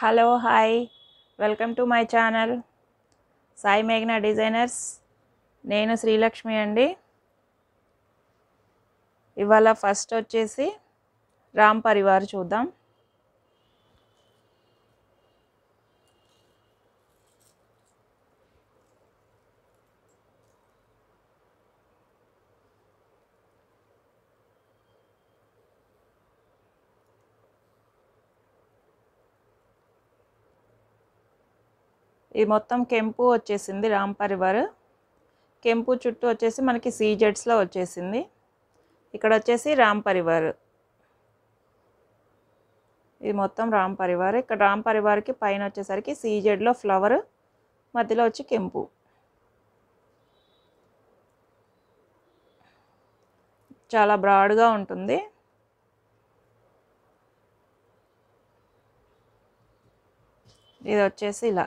hello hi welcome to my channel Sai మేఘ్న designers నేను శ్రీలక్ష్మి అండి ఇవాళ ఫస్ట్ వచ్చేసి రామ్ పరివార్ చూద్దాం ఇది మొత్తం కెంపు వచ్చేసింది రామ్ కెంపు చుట్టూ వచ్చేసి మనకి సీజెడ్స్లో వచ్చేసింది ఇక్కడ వచ్చేసి రామ్ ఇది మొత్తం రామ్ పరివార్ ఇక్కడ రామ్ పరివార్కి పైన వచ్చేసరికి సీజెడ్లో ఫ్లవర్ మధ్యలో వచ్చి కెంపు చాలా బ్రాడ్గా ఉంటుంది ఇది వచ్చేసి ఇలా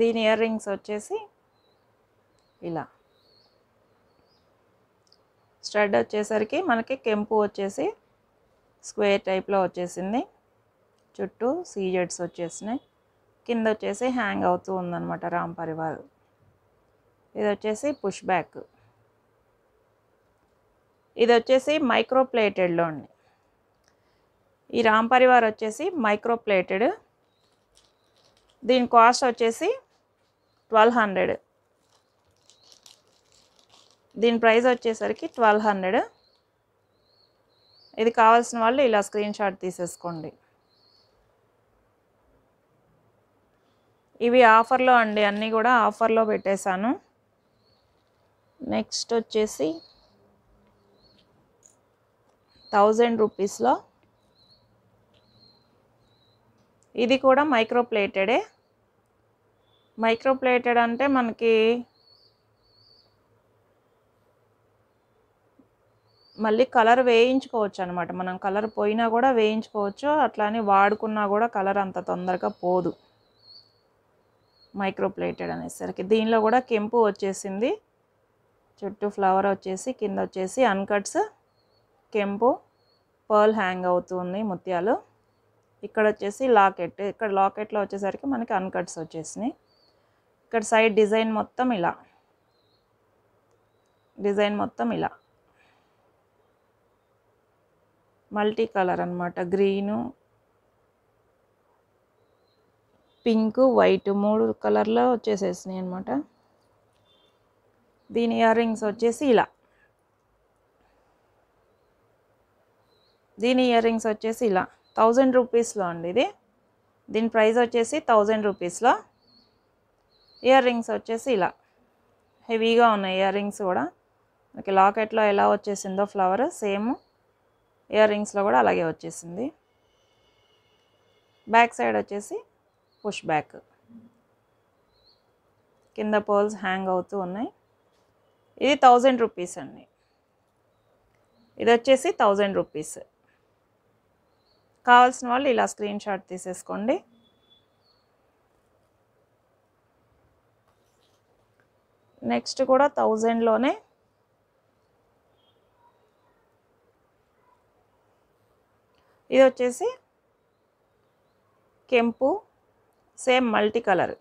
దీని ఇయర్ రింగ్స్ వచ్చేసి ఇలా స్టడ్ వచ్చేసరికి మనకి కెంపు వచ్చేసి స్క్వేర్ టైప్లో వచ్చేసింది చుట్టూ సీజెడ్స్ వచ్చేసినాయి కింద వచ్చేసి హ్యాంగ్ అవుతూ ఉందన్నమాట రామ్ పరివార్ ఇది వచ్చేసి పుష్ బ్యాక్ ఇది వచ్చేసి మైక్రో ప్లేటెడ్లో ఉంది ఈ రామ్ పరివార్ వచ్చేసి మైక్రో ప్లేటెడ్ దీని కాస్ట్ వచ్చేసి ట్వెల్వ్ హండ్రెడ్ దీని ప్రైస్ వచ్చేసరికి ట్వెల్వ్ హండ్రెడ్ ఇది కావాల్సిన వాళ్ళు ఇలా స్క్రీన్ షాట్ తీసేసుకోండి ఇవి ఆఫర్లో అండి అన్నీ కూడా ఆఫర్లో పెట్టేశాను నెక్స్ట్ వచ్చేసి థౌజండ్ రూపీస్లో ఇది కూడా మైక్రో ప్లేటెడే మైక్రోప్లేటెడ్ అంటే మనకి మళ్ళీ కలర్ వేయించుకోవచ్చు అనమాట మనం కలర్ పోయినా కూడా వేయించుకోవచ్చు అట్లానే వాడుకున్నా కూడా కలర్ అంత తొందరగా పోదు మైక్రోప్లేటెడ్ అనేసరికి దీనిలో కూడా కెంపు వచ్చేసింది చుట్టూ ఫ్లవర్ వచ్చేసి కింద వచ్చేసి అన్కట్స్ కెంపు పర్ల్ హ్యాంగ్ అవుతుంది ముత్యాలు ఇక్కడ వచ్చేసి లాకెట్ ఇక్కడ లాకెట్లో వచ్చేసరికి మనకి అన్కట్స్ వచ్చేసినాయి ఇక్కడ సైడ్ డిజైన్ మొత్తం ఇలా డిజైన్ మొత్తం ఇలా మల్టీ కలర్ అనమాట గ్రీను పింక్ వైట్ మూడు కలర్లో వచ్చేసేసినాయి అనమాట దీని ఇయర్ రింగ్స్ వచ్చేసి ఇలా దీని ఇయర్ రింగ్స్ వచ్చేసి ఇలా థౌజండ్ రూపీస్లో అండి ఇది దీని ప్రైస్ వచ్చేసి థౌజండ్ రూపీస్లో ఇయర్ రింగ్స్ వచ్చేసి ఇలా హెవీగా ఉన్నాయి ఇయర్ రింగ్స్ కూడా మనకి లాకెట్లో ఎలా వచ్చేసిందో ఫ్లవర్ సేమ్ ఇయర్ రింగ్స్లో కూడా అలాగే వచ్చేసింది బ్యాక్ సైడ్ వచ్చేసి పుష్ బ్యాక్ కింద పోల్స్ హ్యాంగ్ అవుతూ ఉన్నాయి ఇది థౌజండ్ రూపీస్ అండి ఇది వచ్చేసి థౌజండ్ రూపీస్ కావాల్సిన వాళ్ళు ఇలా స్క్రీన్ షాట్ తీసేసుకోండి నెక్స్ట్ కూడా థౌజండ్లోనే ఇది వచ్చేసి కెంపు సేమ్ మల్టీ కలర్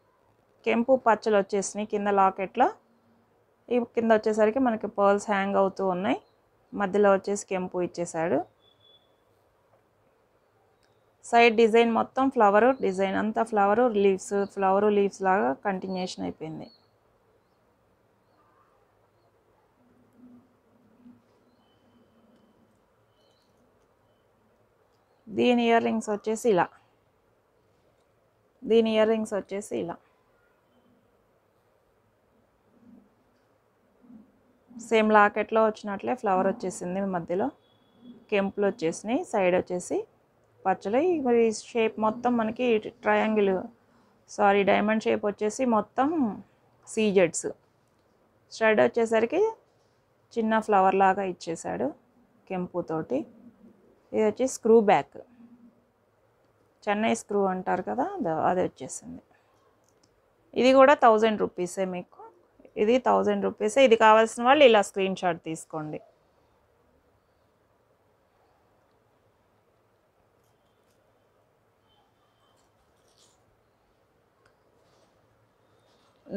కెంపు పచ్చలు వచ్చేసినాయి కింద లాకెట్లో ఈ కింద వచ్చేసరికి మనకి పర్ల్స్ హ్యాంగ్ అవుతూ ఉన్నాయి మధ్యలో వచ్చేసి కెంపు ఇచ్చేసాడు సైడ్ డిజైన్ మొత్తం ఫ్లవరు డిజైన్ అంతా ఫ్లవరు లీవ్స్ ఫ్లవరు లీవ్స్ లాగా కంటిన్యూషన్ అయిపోయింది దీని ఇయర్ రింగ్స్ వచ్చేసి ఇలా దీని ఇయర్ రింగ్స్ వచ్చేసి ఇలా సేమ్ లాకెట్లో వచ్చినట్లే ఫ్లవర్ వచ్చేసింది మధ్యలో కెంపులు వచ్చేసినాయి సైడ్ వచ్చేసి పచ్చలు మరి షేప్ మొత్తం మనకి ట్రయాంగిల్ సారీ డైమండ్ షేప్ వచ్చేసి మొత్తం సీజెడ్స్ స్టడ్ వచ్చేసరికి చిన్న ఫ్లవర్ లాగా ఇచ్చేసాడు కెంపుతోటి ఇది వచ్చి స్క్రూ బ్యాక్ చెన్నై స్క్రూ అంటారు కదా అది వచ్చేసింది ఇది కూడా థౌజండ్ రూపీసే మీకు ఇది థౌజండ్ రూపీసే ఇది కావాల్సిన వాళ్ళు ఇలా స్క్రీన్ షాట్ తీసుకోండి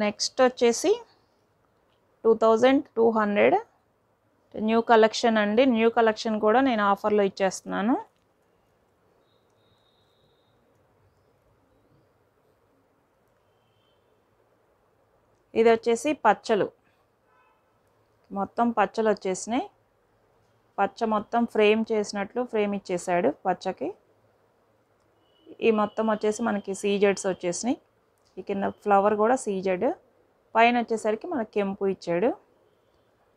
నెక్స్ట్ వచ్చేసి two thousand two hundred new collection అండి న్యూ కలెక్షన్ కూడా నేను ఆఫర్లో ఇచ్చేస్తున్నాను ఇది వచ్చేసి పచ్చలు మొత్తం పచ్చలు వచ్చేసినాయి పచ్చ మొత్తం ఫ్రేమ్ చేసినట్లు ఫ్రేమ్ ఇచ్చేసాడు పచ్చకి ఈ మొత్తం వచ్చేసి మనకి సీజెడ్స్ వచ్చేసినాయి ఈ కింద ఫ్లవర్ కూడా సీజెడ్ పైన వచ్చేసరికి మనకి కెంపు ఇచ్చాడు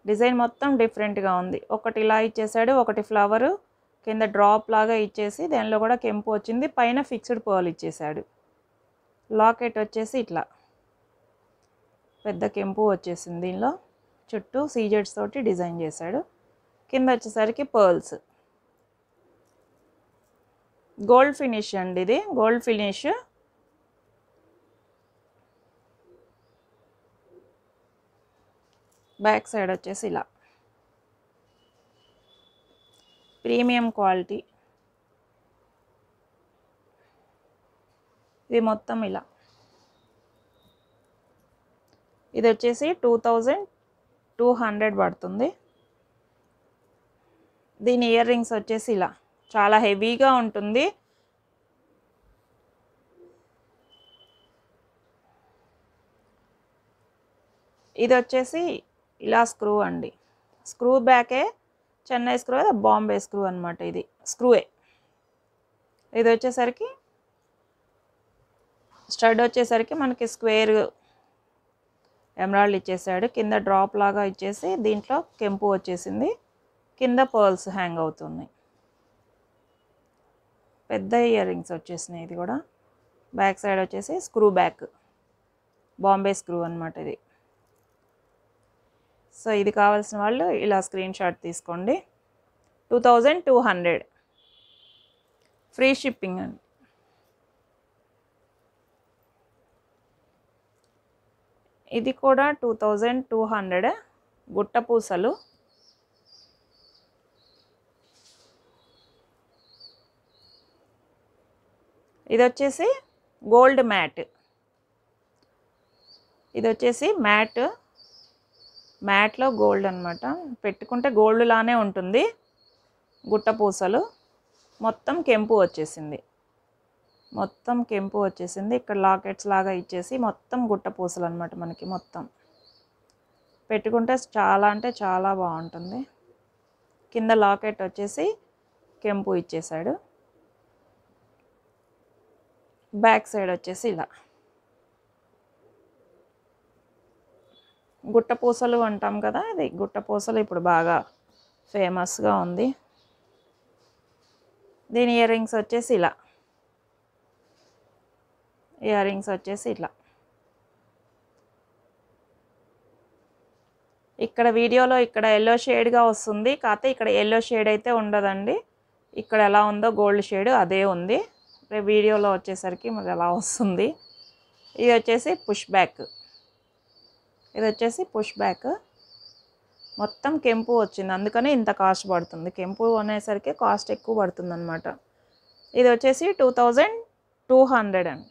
డిజైన్ మొత్తం డిఫరెంట్గా ఉంది ఒకటి ఇలా ఇచ్చేసాడు ఒకటి ఫ్లవరు కింద డ్రాప్ లాగా ఇచ్చేసి దానిలో కూడా కెంపు వచ్చింది పైన ఫిక్స్డ్ పోల్ ఇచ్చేసాడు లాకెట్ వచ్చేసి ఇట్లా పెద్ద కెంపు వచ్చేసింది దీనిలో చుట్టూ సీజెడ్స్ తోటి డిజైన్ చేశాడు కింద వచ్చేసరికి పర్ల్స్ గోల్డ్ ఫినిష్ అండి ఇది గోల్డ్ ఫినిష్ బ్యాక్ సైడ్ వచ్చేసి ఇలా ప్రీమియం క్వాలిటీ ఇది మొత్తం ఇలా ఇది వచ్చేసి టూ థౌజండ్ టూ హండ్రెడ్ పడుతుంది దీని ఇయర్ రింగ్స్ వచ్చేసి ఇలా చాలా హెవీగా ఉంటుంది ఇది వచ్చేసి ఇలా స్క్రూ అండి స్క్రూ బ్యాకే చెన్నై స్క్రూ అదే బాంబే స్క్రూ అనమాట ఇది స్క్రూయే ఇది వచ్చేసరికి స్టడ్ వచ్చేసరికి మనకి స్క్వేర్ ఎమరాల్డ్ ఇచ్చేసాడు కింద డ్రాప్ లాగా ఇచ్చేసి దీంట్లో కెంపు వచ్చేసింది కింద పర్ల్స్ హ్యాంగ్ అవుతున్నాయి పెద్ద ఇయర్ రింగ్స్ వచ్చేసినాయి ఇది కూడా బ్యాక్ సైడ్ వచ్చేసి స్క్రూ బ్యాక్ బాంబే స్క్రూ అనమాట ఇది సో ఇది కావాల్సిన వాళ్ళు ఇలా స్క్రీన్ షాట్ తీసుకోండి two thousand two hundred free shipping అండి ఇది కూడా టూ థౌజండ్ టూ హండ్రెడ్ గుట్టపూసలు ఇది వచ్చేసి గోల్డ్ మ్యాట్ ఇది వచ్చేసి మ్యాట్ మ్యాట్లో గోల్డ్ అనమాట పెట్టుకుంటే గోల్డ్ లానే ఉంటుంది గుట్ట పూసలు మొత్తం కెంపు వచ్చేసింది మొత్తం కెంపు వచ్చేసింది ఇక్కడ లాకెట్స్ లాగా ఇచ్చేసి మొత్తం గుట్ట పూసలు అనమాట మనకి మొత్తం పెట్టుకుంటే చాలా అంటే చాలా బాగుంటుంది కింద లాకెట్ వచ్చేసి కెంపు ఇచ్చేసాడు బ్యాక్ సైడ్ వచ్చేసి ఇలా గుట్టపూసలు అంటాం కదా అది గుట్టపూసలు ఇప్పుడు బాగా ఫేమస్గా ఉంది దీని ఇయర్ రింగ్స్ వచ్చేసి ఇలా ఇయర్ రింగ్స్ వచ్చేసి ఇట్లా ఇక్కడ వీడియోలో ఇక్కడ ఎల్లో షేడ్గా వస్తుంది కాకపోతే ఇక్కడ ఎల్లో షేడ్ అయితే ఉండదండి ఇక్కడ ఎలా ఉందో గోల్డ్ షేడ్ అదే ఉంది వీడియోలో వచ్చేసరికి మరి ఎలా వస్తుంది ఇది వచ్చేసి పుష్ బ్యాక్ ఇది వచ్చేసి పుష్ బ్యాక్ మొత్తం కెంపు వచ్చింది అందుకనే ఇంత కాస్ట్ పడుతుంది కెంపు అనేసరికి కాస్ట్ ఎక్కువ పడుతుంది అనమాట ఇది వచ్చేసి టూ థౌజండ్ టూ హండ్రెడ్ అండి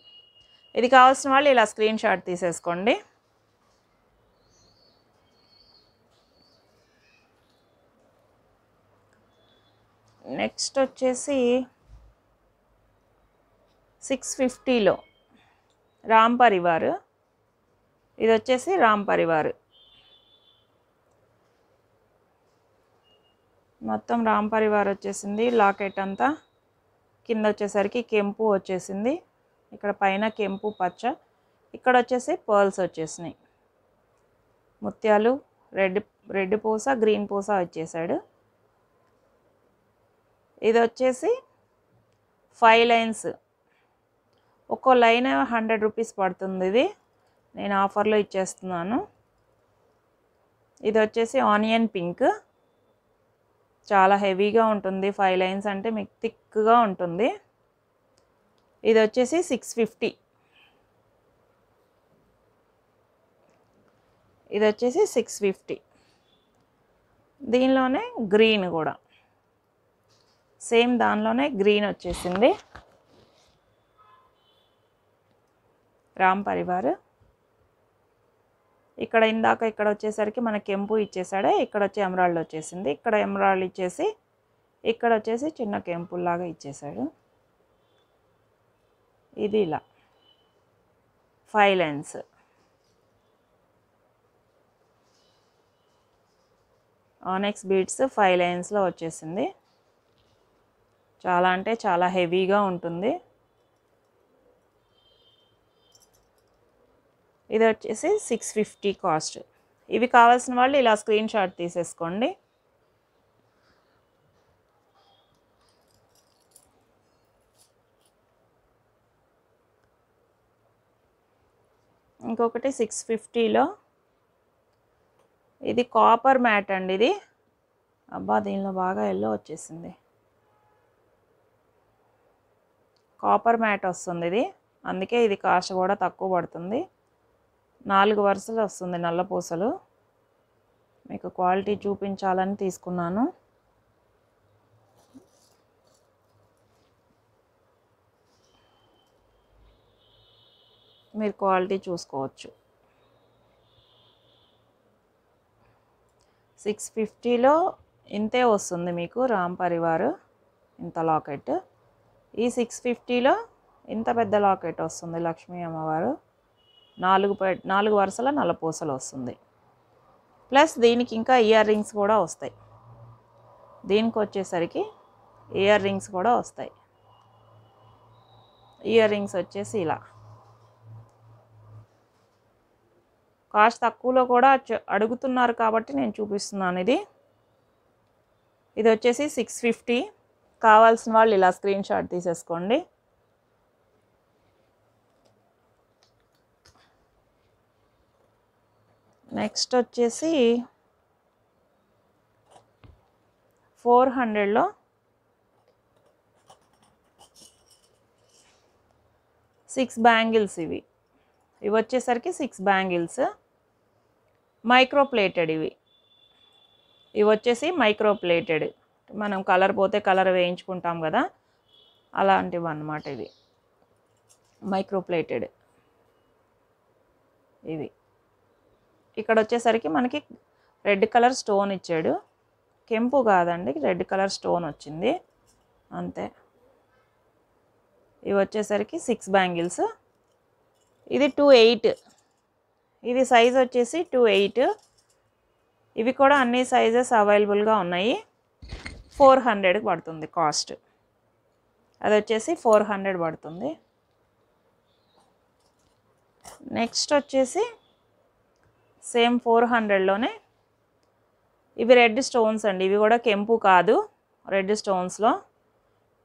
ఇది కావాల్సిన వాళ్ళు ఇలా స్క్రీన్ షాట్ తీసేసుకోండి నెక్స్ట్ వచ్చేసి సిక్స్ ఫిఫ్టీలో రాంపరివారు ఇది వచ్చేసి రామ్ పరివార్ మొత్తం రామ్ పరివార్ వచ్చేసింది లాకెట్ అంతా కింద వచ్చేసరికి కెంపు వచ్చేసింది ఇక్కడ పైన కెంపు పచ్చ ఇక్కడ వచ్చేసి పర్ల్స్ వచ్చేసినాయి ముత్యాలు రెడ్ రెడ్ పూస గ్రీన్ పూస వచ్చేసాడు ఇది వచ్చేసి ఫైవ్ లైన్స్ ఒక్కో లైన్ హండ్రెడ్ రూపీస్ పడుతుంది ఇది నేను ఆఫర్లో ఇచ్చేస్తున్నాను ఇది వచ్చేసి ఆనియన్ పింక్ చాలా హెవీగా ఉంటుంది ఫైవ్ లైన్స్ అంటే మీకు థిక్గా ఉంటుంది ఇది వచ్చేసి సిక్స్ ఫిఫ్టీ ఇది వచ్చేసి సిక్స్ ఫిఫ్టీ దీనిలోనే గ్రీన్ కూడా సేమ్ దానిలోనే గ్రీన్ వచ్చేసింది రామ్ పరివారు ఇక్కడ ఇందాక ఇక్కడ వచ్చేసరికి మన కెంపు ఇచ్చేసాడే ఇక్కడ వచ్చి ఎమరాల్డ్ వచ్చేసింది ఇక్కడ ఎమరాల్డ్ ఇచ్చేసి ఇక్కడ వచ్చేసి చిన్న కెంపుల్లాగా ఇచ్చేసాడు ఇది ఇలా five lines onyx beads five లైన్స్లో వచ్చేసింది చాలా అంటే చాలా హెవీగా ఉంటుంది ఇది వచ్చేసి సిక్స్ ఫిఫ్టీ కాస్ట్ ఇవి కావాల్సిన వాళ్ళు ఇలా స్క్రీన్ షాట్ తీసేసుకోండి ఇంకొకటి సిక్స్ ఫిఫ్టీలో ఇది కాపర్ మ్యాట్ అండి ఇది అబ్బా దీనిలో బాగా ఎల్లో వచ్చేసింది కాపర్ మ్యాట్ వస్తుంది ఇది అందుకే ఇది కాస్ట్ కూడా తక్కువ పడుతుంది నాలుగు వరుసలు వస్తుంది నల్లపూసలు మీకు క్వాలిటీ చూపించాలని తీసుకున్నాను మీరు క్వాలిటీ చూసుకోవచ్చు సిక్స్ ఫిఫ్టీలో ఇంతే వస్తుంది మీకు రామ్ పరివారు ఇంత లాకెట్ ఈ సిక్స్ ఫిఫ్టీలో ఇంత పెద్ద లాకెట్ వస్తుంది లక్ష్మీ అమ్మవారు నాలుగు నాలుగు వరుసల నల్ల పూసలు వస్తుంది ప్లస్ దీనికి ఇంకా ఇయర్ రింగ్స్ కూడా వస్తాయి దీనికి వచ్చేసరికి ఇయర్ రింగ్స్ కూడా వస్తాయి ఇయర్ రింగ్స్ వచ్చేసి ఇలా కాస్ట్ తక్కువలో కూడా అడుగుతున్నారు కాబట్టి నేను చూపిస్తున్నాను ఇది ఇది వచ్చేసి సిక్స్ ఫిఫ్టీ కావాల్సిన వాళ్ళు ఇలా స్క్రీన్ షాట్ తీసేసుకోండి నెక్స్ట్ వచ్చేసి ఫోర్ హండ్రెడ్లో సిక్స్ బ్యాంగిల్స్ ఇవి ఇవి వచ్చేసరికి సిక్స్ బ్యాంగిల్స్ మైక్రో ప్లేటెడ్ ఇవి ఇవి వచ్చేసి మైక్రో ప్లేటెడ్ మనం కలర్ పోతే కలర్ వేయించుకుంటాం కదా అలాంటివి అన్నమాట ఇవి మైక్రో ప్లేటెడ్ ఇవి ఇక్కడ వచ్చేసరికి మనకి రెడ్ కలర్ స్టోన్ ఇచ్చాడు కెంపు కాదండి రెడ్ కలర్ స్టోన్ వచ్చింది అంతే ఇవి వచ్చేసరికి సిక్స్ బ్యాంగిల్స్ ఇది టూ ఎయిట్ ఇది సైజ్ వచ్చేసి టూ ఎయిట్ ఇవి కూడా అన్ని సైజెస్ అవైలబుల్గా ఉన్నాయి ఫోర్ హండ్రెడ్ పడుతుంది కాస్ట్ అది వచ్చేసి ఫోర్ హండ్రెడ్ పడుతుంది నెక్స్ట్ వచ్చేసి సేమ్ ఫోర్ హండ్రెడ్లోనే ఇవి రెడ్ స్టోన్స్ అండి ఇవి కూడా కెంపు కాదు రెడ్ స్టోన్స్లో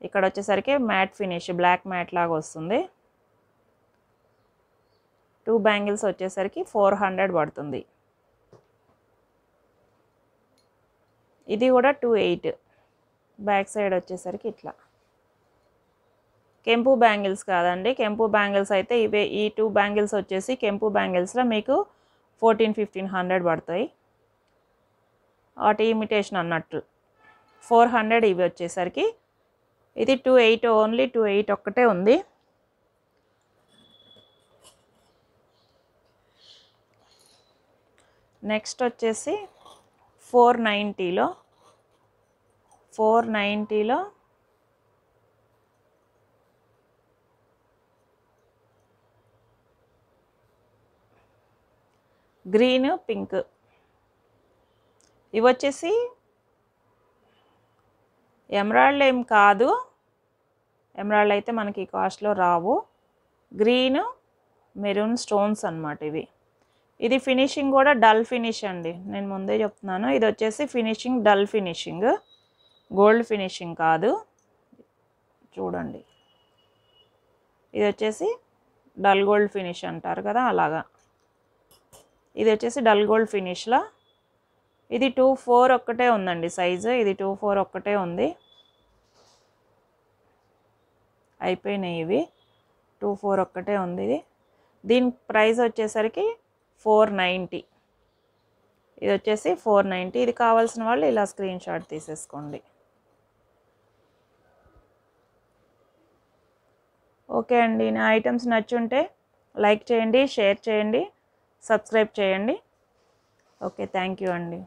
ఇక్కడ వచ్చేసరికి మ్యాట్ ఫినిష్ బ్లాక్ మ్యాట్ లాగా వస్తుంది టూ బ్యాంగిల్స్ వచ్చేసరికి ఫోర్ హండ్రెడ్ పడుతుంది ఇది కూడా టూ ఎయిట్ బ్యాక్ సైడ్ వచ్చేసరికి ఇట్లా కెంపు బ్యాంగిల్స్ కాదండి కెంపు బ్యాంగిల్స్ అయితే ఇవే ఈ టూ బ్యాంగిల్స్ వచ్చేసి కెంపు బ్యాంగిల్స్లో మీకు ఫోర్టీన్ ఫిఫ్టీన్ హండ్రెడ్ పడతాయి వాటి ఇమిటేషన్ అన్నట్లు ఫోర్ హండ్రెడ్ ఇవి వచ్చేసరికి ఇది two eight only two eight ఒక్కటే ఉంది నెక్స్ట్ వచ్చేసి ఫోర్ నైంటీలో ఫోర్ నైంటీలో గ్రీన్ పింక్ ఇవి వచ్చేసి ఎమరాల్డ్ ఏం కాదు ఎమరాల్డ్ అయితే మనకి కాస్ట్లో రావు గ్రీన్ మెరూన్ స్టోన్స్ అనమాట ఇవి ఇది ఫినిషింగ్ కూడా డల్ ఫినిష్ అండి నేను ముందే చెప్తున్నాను ఇది వచ్చేసి finishing dull finishing gold finishing కాదు చూడండి ఇది వచ్చేసి డల్ గోల్డ్ ఫినిష్ అంటారు కదా అలాగా ఇది వచ్చేసి డల్ గోల్డ్ ఫినిష్లో ఇది టూ ఫోర్ ఒక్కటే ఉందండి సైజు ఇది టూ ఫోర్ ఒక్కటే ఉంది అయిపోయినాయి ఇవి టూ ఫోర్ ఒక్కటే ఉంది ఇది దీని ప్రైస్ వచ్చేసరికి ఫోర్ నైంటీ ఇది వచ్చేసి ఫోర్ నైంటీ ఇది కావాల్సిన వాళ్ళు ఇలా స్క్రీన్ షాట్ తీసేసుకోండి ఓకే అండి నా ఐటమ్స్ నచ్చుంటే లైక్ చేయండి షేర్ చేయండి సబ్స్క్రైబ్ చేయండి ఓకే థ్యాంక్ యూ అండి